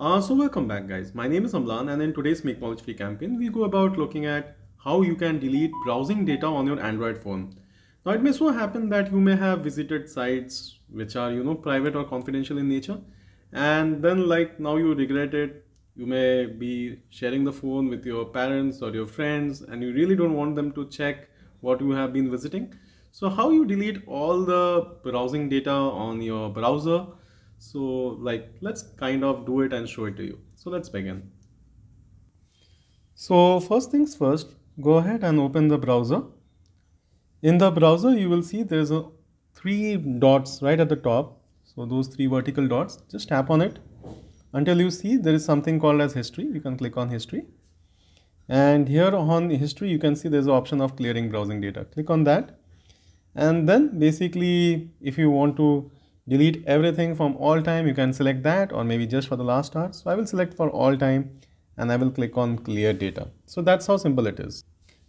Uh, so welcome back guys, my name is Amlan and in today's Make Knowledge Free campaign, we go about looking at how you can delete browsing data on your Android phone. Now it may so happen that you may have visited sites which are you know private or confidential in nature and then like now you regret it, you may be sharing the phone with your parents or your friends and you really don't want them to check what you have been visiting. So how you delete all the browsing data on your browser so like, let's kind of do it and show it to you. So let's begin. So first things first, go ahead and open the browser. In the browser, you will see there's a three dots right at the top. So those three vertical dots, just tap on it until you see there is something called as history. You can click on history. And here on history, you can see there's an option of clearing browsing data. Click on that. And then basically, if you want to delete everything from all time you can select that or maybe just for the last hour so I will select for all time and I will click on clear data so that's how simple it is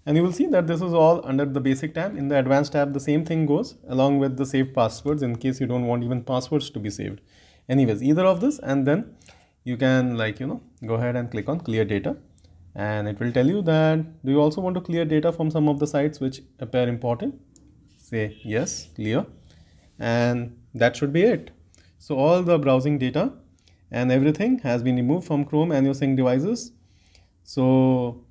and you will see that this is all under the basic tab in the advanced tab the same thing goes along with the save passwords in case you don't want even passwords to be saved anyways either of this and then you can like you know go ahead and click on clear data and it will tell you that do you also want to clear data from some of the sites which appear important say yes clear and that should be it. So all the browsing data and everything has been removed from Chrome and your sync devices. So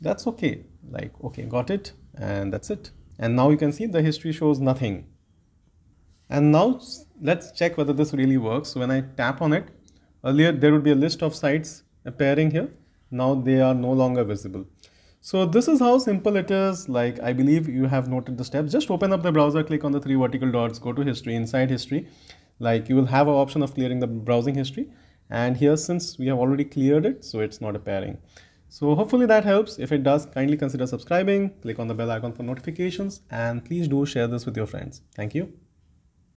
that's okay. Like, okay, got it. And that's it. And now you can see the history shows nothing. And now let's check whether this really works. when I tap on it, earlier there would be a list of sites appearing here. Now they are no longer visible. So this is how simple it is. Like I believe you have noted the steps. Just open up the browser, click on the three vertical dots, go to history, inside history. Like you will have an option of clearing the browsing history. And here, since we have already cleared it, so it's not appearing. So hopefully that helps. If it does, kindly consider subscribing, click on the bell icon for notifications, and please do share this with your friends. Thank you.